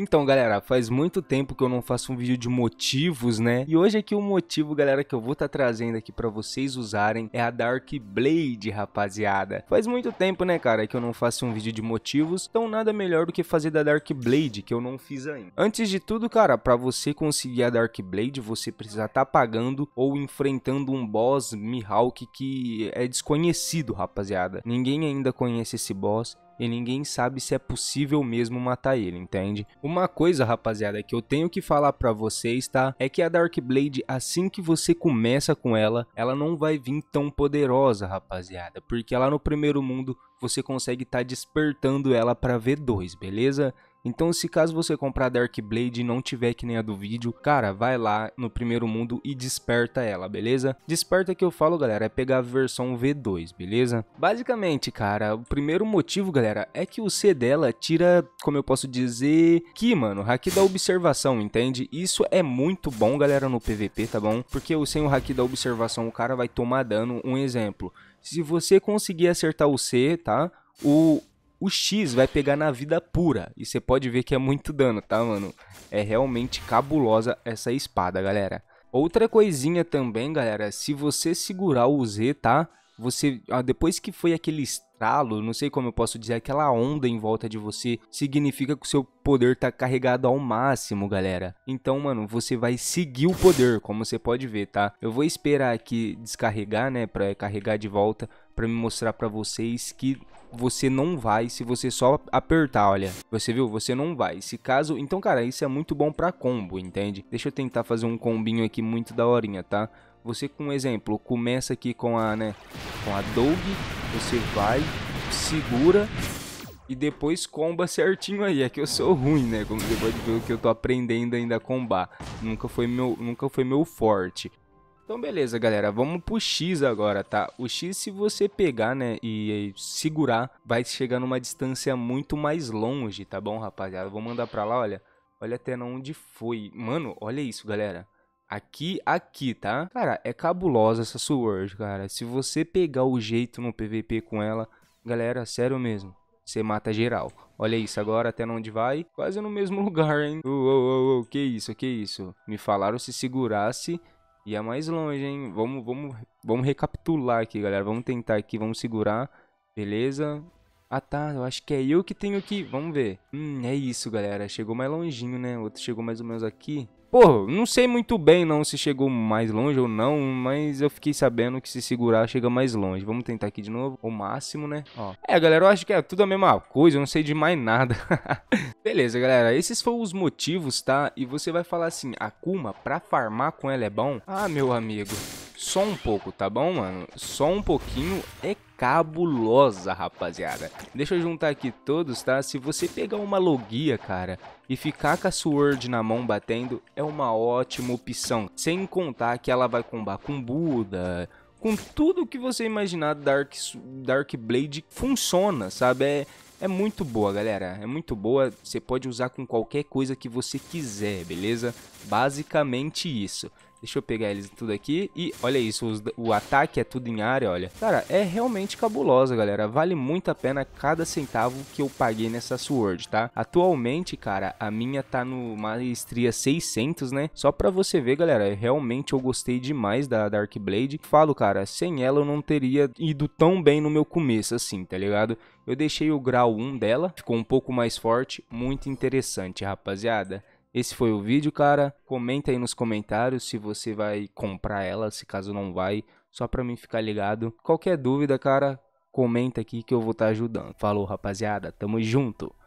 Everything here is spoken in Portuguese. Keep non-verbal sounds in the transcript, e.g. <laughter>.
Então, galera, faz muito tempo que eu não faço um vídeo de motivos, né? E hoje aqui o motivo, galera, que eu vou estar tá trazendo aqui para vocês usarem é a Dark Blade, rapaziada. Faz muito tempo, né, cara, que eu não faço um vídeo de motivos, então nada melhor do que fazer da Dark Blade, que eu não fiz ainda. Antes de tudo, cara, para você conseguir a Dark Blade, você precisa estar tá pagando ou enfrentando um boss Mihawk que é desconhecido, rapaziada. Ninguém ainda conhece esse boss, e ninguém sabe se é possível mesmo matar ele, entende? Uma coisa, rapaziada, que eu tenho que falar para vocês, tá? É que a Dark Blade, assim que você começa com ela, ela não vai vir tão poderosa, rapaziada, porque lá no primeiro mundo você consegue estar tá despertando ela para V2, beleza? Então, se caso você comprar Dark Blade e não tiver que nem a do vídeo, cara, vai lá no primeiro mundo e desperta ela, beleza? Desperta que eu falo, galera, é pegar a versão V2, beleza? Basicamente, cara, o primeiro motivo, galera, é que o C dela tira, como eu posso dizer, que, mano, haki da observação, entende? Isso é muito bom, galera, no PVP, tá bom? Porque sem o haki da observação, o cara vai tomar dano. Um exemplo, se você conseguir acertar o C, tá? O, o X vai pegar na vida pura. E você pode ver que é muito dano, tá, mano? É realmente cabulosa essa espada, galera. Outra coisinha também, galera. Se você segurar o Z, tá? Você, ah, depois que foi aqueles não sei como eu posso dizer, aquela onda em volta de você, significa que o seu poder tá carregado ao máximo, galera. Então, mano, você vai seguir o poder, como você pode ver, tá? Eu vou esperar aqui descarregar, né, pra carregar de volta, pra me mostrar pra vocês que você não vai se você só apertar, olha. Você viu? Você não vai. Se caso... Então, cara, isso é muito bom pra combo, entende? Deixa eu tentar fazer um combinho aqui muito daorinha, tá? Você, com um exemplo, começa aqui com a, né, com a Doug você vai, segura e depois comba certinho aí. É que eu sou ruim, né? Como você pode ver, o que eu tô aprendendo ainda a combar. Nunca foi meu, nunca foi meu forte. Então beleza, galera, vamos pro X agora, tá? O X se você pegar, né, e, e, segurar, vai chegar numa distância muito mais longe, tá bom, rapaziada? Vou mandar pra lá, olha. Olha até onde foi. Mano, olha isso, galera. Aqui, aqui, tá? Cara, é cabulosa essa Sword, cara. Se você pegar o jeito no PVP com ela, galera, sério mesmo, você mata geral. Olha isso, agora até onde vai? Quase no mesmo <laughs> lugar, hein? Uou, uou, uou, que isso, que isso? Me falaram se segurasse, ia é mais longe, hein? Vamos, vamos, vamos recapitular aqui, galera. Vamos tentar aqui, vamos segurar. Beleza? Ah tá, eu acho que é eu que tenho que... Vamos ver. Hum, é isso, galera. Chegou mais longinho, né? O outro chegou mais ou menos aqui. Pô, não sei muito bem não se chegou mais longe ou não, mas eu fiquei sabendo que se segurar chega mais longe. Vamos tentar aqui de novo, o máximo, né? Ó. É, galera, eu acho que é tudo a mesma coisa, eu não sei de mais nada. <laughs> Beleza, galera, esses foram os motivos, tá? E você vai falar assim, Akuma, pra farmar com ela é bom? Ah, meu amigo... Só um pouco, tá bom, mano? Só um pouquinho é cabulosa, rapaziada. Deixa eu juntar aqui todos, tá? Se você pegar uma logia, cara, e ficar com a Sword na mão batendo, é uma ótima opção. Sem contar que ela vai combar com Buda, com tudo que você imaginar Dark, Dark Blade funciona, sabe? É, é muito boa, galera. É muito boa. Você pode usar com qualquer coisa que você quiser, beleza? Basicamente isso. Deixa eu pegar eles tudo aqui. E olha isso, os, o ataque é tudo em área, olha. Cara, é realmente cabulosa, galera. Vale muito a pena cada centavo que eu paguei nessa Sword, tá? Atualmente, cara, a minha tá no Maestria 600, né? Só pra você ver, galera, realmente eu gostei demais da Dark Blade. Falo, cara, sem ela eu não teria ido tão bem no meu começo assim, tá ligado? Eu deixei o grau 1 dela, ficou um pouco mais forte, muito interessante, rapaziada. Esse foi o vídeo, cara. Comenta aí nos comentários se você vai comprar ela, se caso não vai, só pra mim ficar ligado. Qualquer dúvida, cara, comenta aqui que eu vou estar tá ajudando. Falou, rapaziada. Tamo junto.